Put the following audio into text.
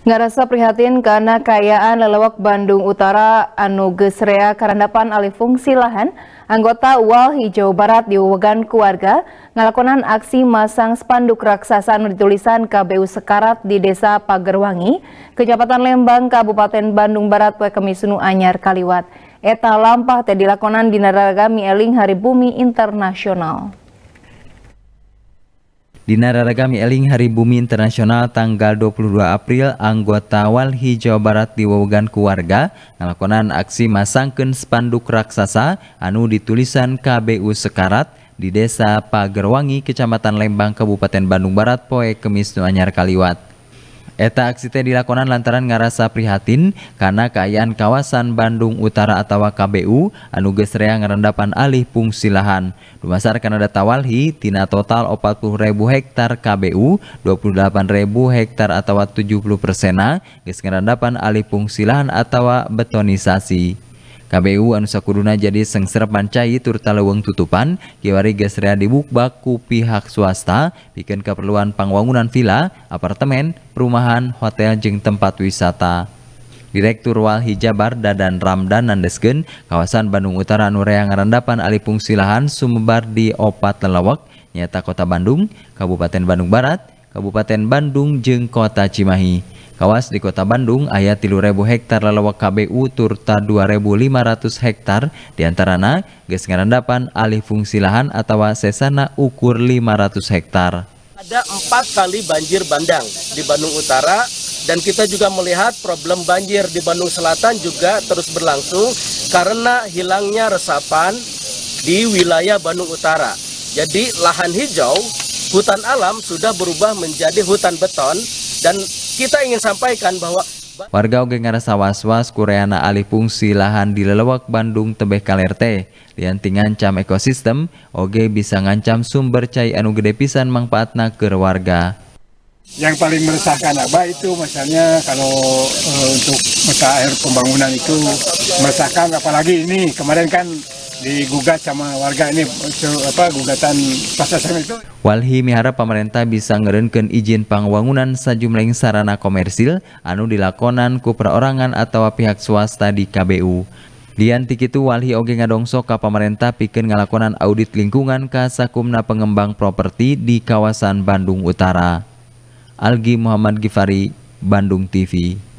Nggak rasa prihatin karena kayaan lelewak Bandung Utara anu gesrea karandapan alih fungsi lahan, anggota Walhi Hijau Barat diwegan keluarga ngalakonan aksi masang spanduk raksasa anu ditulisan KBU Sekarat di Desa Pagerwangi, Kecamatan Lembang, Kabupaten Bandung Barat, Wekemisunu Anyar Kaliwat. Eta lampah teh dilakonan di Eling Hari Bumi Internasional. Di Nararagami Eling Hari Bumi Internasional tanggal 22 April anggota Walhi Jawa Barat diwawagan keluarga ngelakonan aksi masangkan spanduk raksasa anu ditulisan KBU Sekarat di Desa Pagerwangi, Kecamatan Lembang, Kabupaten Bandung Barat, Poe Kemis Anyar Kaliwat. Eta aksi teh dilakonan lantaran ngarasa prihatin karena keayaan kawasan Bandung Utara atau KBU anu geus rea ngarendapan alih fungsi lahan. Dumasar kana data walhi tina total 40.000 hektar KBU, 28.000 hektar atau 70 persena geus ngarendapan alih fungsi lahan atau betonisasi. KPU Anusakuruna jadi sengsrep pancai turta leweng tutupan kiwari gesrea dibukbak ku pihak swasta bikin keperluan pangwangunan villa, apartemen, perumahan, hotel jeng tempat wisata. Direktur Walhi Jabar Dadan Ramdan Nandesgen, kawasan Bandung Utara Nureang Rendapan Alipungsi Lahan sumbar di Opat Lelawak, nyata Kota Bandung, Kabupaten Bandung Barat, Kabupaten Bandung jeng Kota Cimahi. Kawas di Kota Bandung ayat 3000 hektar lalawak KBU turta 2.500 hektar diantarana geus ngarandapan alih fungsi lahan atau sesana ukur 500 hektar. Ada empat kali banjir bandang di Bandung Utara dan kita juga melihat problem banjir di Bandung Selatan juga terus berlangsung karena hilangnya resapan di wilayah Bandung Utara. Jadi lahan hijau, hutan alam sudah berubah menjadi hutan beton dan kita ingin sampaikan bahwa Warga oge ngerasa was-was kureana alih fungsi lahan di Lelewak Bandung tebeh kalerte. Lian ngancam ekosistem, oge bisa ngancam sumber cai anu gede pisan manfaatna ke warga. Yang paling meresahkan apa itu misalnya kalau e, untuk mata air pembangunan itu meresahkan apalagi ini kemarin kan digugat sama warga ini apa gugatan pasasem itu. Walhi miharap pemerintah bisa ngerenken izin pangwangunan sejumlah sarana komersil anu dilakonan ku perorangan atau pihak swasta di KBU. Diantik tikitu walhi oge ngadongso ka pemerintah pikeun ngelakonan audit lingkungan ka sakumna pengembang properti di kawasan Bandung Utara. Algi Muhammad Gifari, Bandung TV.